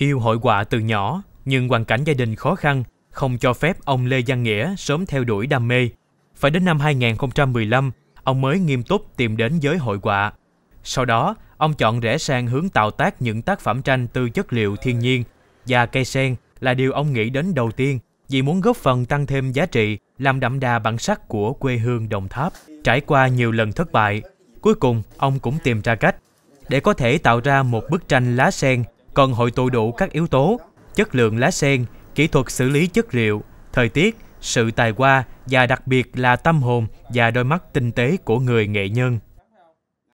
Yêu hội họa từ nhỏ, nhưng hoàn cảnh gia đình khó khăn không cho phép ông Lê Văn Nghĩa sớm theo đuổi đam mê. Phải đến năm 2015, ông mới nghiêm túc tìm đến giới hội họa. Sau đó, ông chọn rẽ sang hướng tạo tác những tác phẩm tranh từ chất liệu thiên nhiên và cây sen là điều ông nghĩ đến đầu tiên vì muốn góp phần tăng thêm giá trị, làm đậm đà bản sắc của quê hương Đồng Tháp. Trải qua nhiều lần thất bại, cuối cùng ông cũng tìm ra cách để có thể tạo ra một bức tranh lá sen cần hội tụ đủ các yếu tố, chất lượng lá sen, kỹ thuật xử lý chất liệu, thời tiết, sự tài hoa và đặc biệt là tâm hồn và đôi mắt tinh tế của người nghệ nhân.